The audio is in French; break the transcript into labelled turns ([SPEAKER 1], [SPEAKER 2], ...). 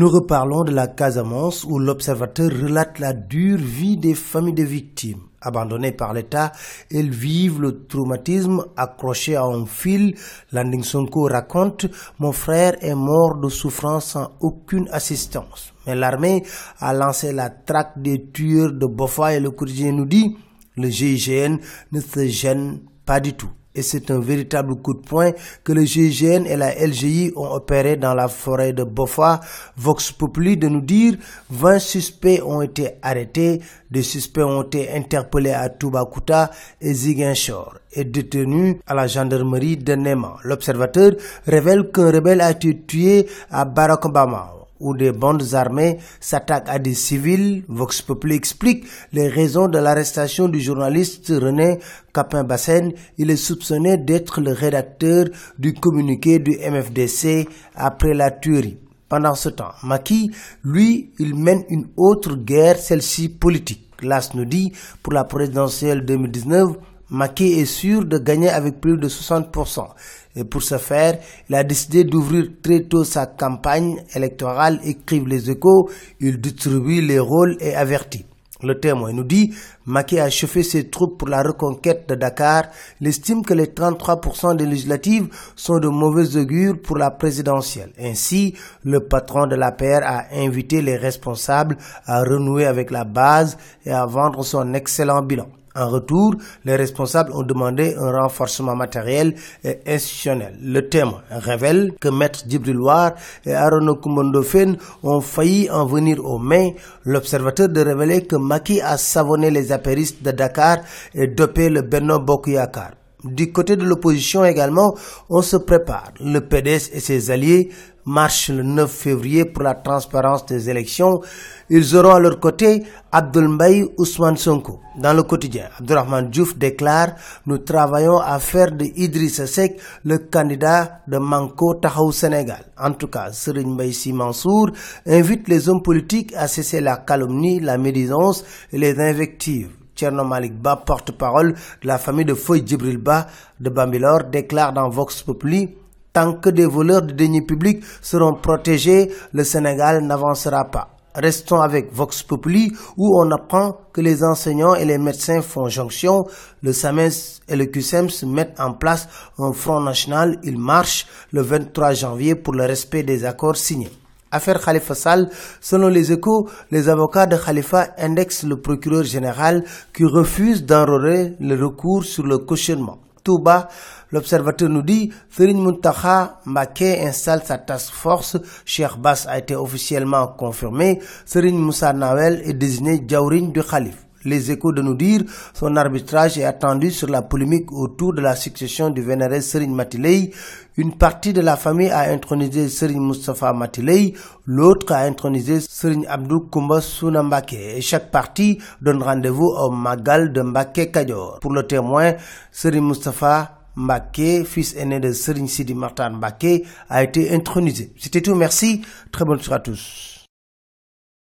[SPEAKER 1] Nous reparlons de la Casamance où l'observateur relate la dure vie des familles de victimes. Abandonnées par l'État, elles vivent le traumatisme accroché à un fil. Landing Sonko raconte Mon frère est mort de souffrance sans aucune assistance. Mais l'armée a lancé la traque des tueurs de Bofa et le courrier nous dit Le GIGN ne se gêne pas du tout et c'est un véritable coup de poing que le GIGN et la LGI ont opéré dans la forêt de Bofa. Vox Populi de nous dire 20 suspects ont été arrêtés, des suspects ont été interpellés à Toubacouta et Ziguinchor et détenus à la gendarmerie de Néma. L'observateur révèle qu'un rebelle a été tué à Barack où des bandes armées s'attaquent à des civils. Vox Populi explique les raisons de l'arrestation du journaliste René Capin-Bassène. Il est soupçonné d'être le rédacteur du communiqué du MFDC après la tuerie. Pendant ce temps, Maki, lui, il mène une autre guerre, celle-ci politique. L'AS nous dit, pour la présidentielle 2019, Macky est sûr de gagner avec plus de 60%. Et pour ce faire, il a décidé d'ouvrir très tôt sa campagne électorale, écrivent les échos, il distribue les rôles et avertit. Le témoin nous dit, Macky a chauffé ses troupes pour la reconquête de Dakar. Il estime que les 33% des législatives sont de mauvais augure pour la présidentielle. Ainsi, le patron de la PR a invité les responsables à renouer avec la base et à vendre son excellent bilan. En retour, les responsables ont demandé un renforcement matériel et institutionnel. Le thème révèle que Maître Djibriloir et Arono Kumondofen ont failli en venir aux mains. L'observateur de révéler que Maki a savonné les apéristes de Dakar et dopé le Beno Bokuyakar. Du côté de l'opposition également, on se prépare. Le PDS et ses alliés marche le 9 février pour la transparence des élections. Ils auront à leur côté Abdul Mbaye Ousmane Sonko. Dans le quotidien, Abdurrahman Diouf déclare Nous travaillons à faire de Idriss Seck le candidat de Manko Tahou Sénégal. En tout cas, Serine Mbaye Mansour invite les hommes politiques à cesser la calomnie, la médisance et les invectives. Tcherno Ba, porte-parole de la famille de Foy Djibril Ba de Bambilor, déclare dans Vox Populi Tant que des voleurs de deniers publics seront protégés, le Sénégal n'avancera pas. Restons avec Vox Populi où on apprend que les enseignants et les médecins font jonction. Le SAMES et le QSEMS mettent en place un front national. Ils marchent le 23 janvier pour le respect des accords signés. Affaire Khalifa Sall, selon les échos, les avocats de Khalifa indexent le procureur général qui refuse d'enrôler le recours sur le cautionnement. L'observateur nous dit, "Serigne Muntaha Mbake installe sa task force. Cheikh Bass a été officiellement confirmé. Serine Moussa Nawel est désigné Jaourine du Khalif. Les échos de nous dire son arbitrage est attendu sur la polémique autour de la succession du vénéré Serigne Matilei. Une partie de la famille a intronisé Serine Mustafa Matilei, l'autre a intronisé Serine Abdou Koumba Sounambake. Et chaque partie donne rendez-vous au Magal de Mbake Kadior. Pour le témoin, Serine Mustafa Mbake, fils aîné de Serine Sidi Martin Mbake, a été intronisé. C'était tout, merci. Très bonne soirée à tous.